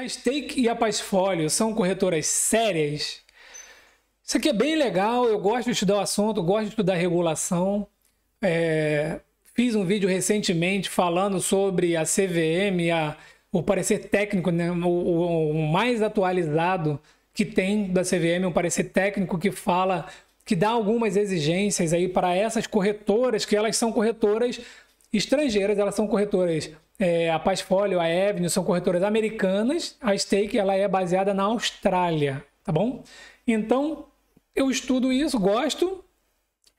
A Stake e a Passfolio são corretoras sérias? Isso aqui é bem legal, eu gosto de estudar o assunto, gosto de estudar regulação. É, fiz um vídeo recentemente falando sobre a CVM, a, o parecer técnico, né, o, o, o mais atualizado que tem da CVM, um parecer técnico que fala, que dá algumas exigências aí para essas corretoras, que elas são corretoras estrangeiras, elas são corretoras é, a Passfolio, a Avenue são corretoras americanas, a Stake ela é baseada na Austrália, tá bom? Então, eu estudo isso, gosto,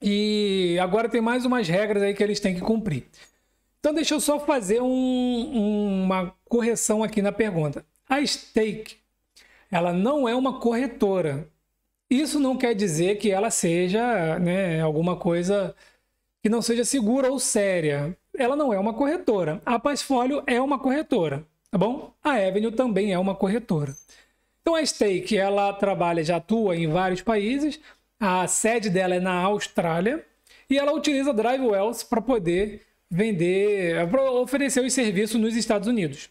e agora tem mais umas regras aí que eles têm que cumprir. Então, deixa eu só fazer um, uma correção aqui na pergunta. A Stake, ela não é uma corretora. Isso não quer dizer que ela seja né, alguma coisa que não seja segura ou séria ela não é uma corretora. A Passfolio é uma corretora, tá bom? A Avenue também é uma corretora. Então a Stake, ela trabalha, já atua em vários países. A sede dela é na Austrália e ela utiliza Drive Wells para poder vender, para oferecer os serviços nos Estados Unidos.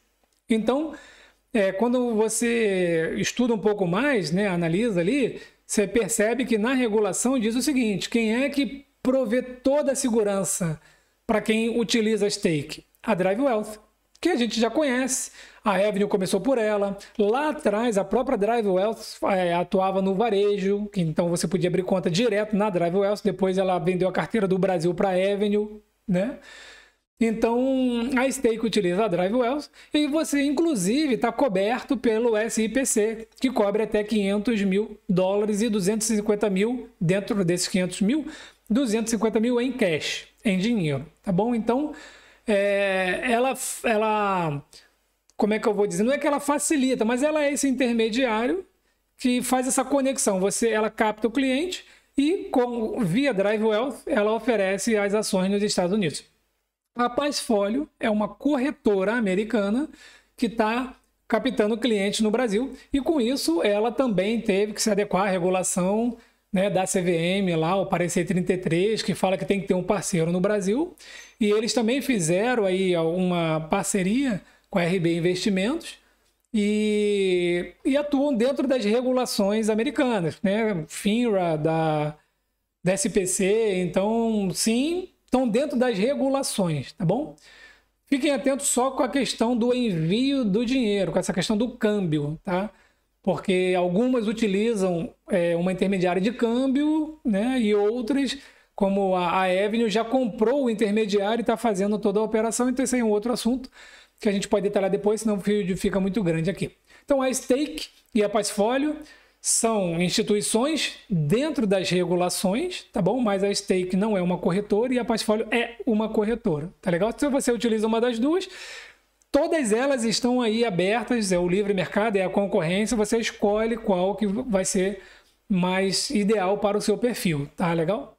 Então, é, quando você estuda um pouco mais, né, analisa ali, você percebe que na regulação diz o seguinte: quem é que provê toda a segurança para quem utiliza a stake? A Drive Wealth, que a gente já conhece. A Avenue começou por ela. Lá atrás, a própria Drive Wealth é, atuava no varejo, então você podia abrir conta direto na Drive Wealth. Depois ela vendeu a carteira do Brasil para a Avenue, né? Então, a stake utiliza a Drive Wealth e você, inclusive, está coberto pelo SIPC, que cobre até 500 mil dólares e 250 mil, dentro desses 500 mil, 250 mil em cash em dinheiro, tá bom? Então, é, ela, ela, como é que eu vou dizer? Não é que ela facilita, mas ela é esse intermediário que faz essa conexão. Você, ela capta o cliente e com via Drive Wealth ela oferece as ações nos Estados Unidos. A Pasfolio é uma corretora americana que está captando clientes no Brasil e com isso ela também teve que se adequar à regulação né, da CVM lá, o parecer 33, que fala que tem que ter um parceiro no Brasil. E eles também fizeram aí uma parceria com a RB Investimentos e, e atuam dentro das regulações americanas, né? FINRA, da, da SPC. Então, sim, estão dentro das regulações, tá bom? Fiquem atentos só com a questão do envio do dinheiro, com essa questão do câmbio, tá? porque algumas utilizam é, uma intermediária de câmbio, né? E outras, como a, a Avenue, já comprou o intermediário e está fazendo toda a operação. Então, esse é um outro assunto que a gente pode detalhar depois, senão fica muito grande aqui. Então, a Stake e a Passfolio são instituições dentro das regulações, tá bom? Mas a Stake não é uma corretora e a Passfolio é uma corretora, tá legal? Se você utiliza uma das duas, Todas elas estão aí abertas, é o livre mercado, é a concorrência, você escolhe qual que vai ser mais ideal para o seu perfil, tá legal?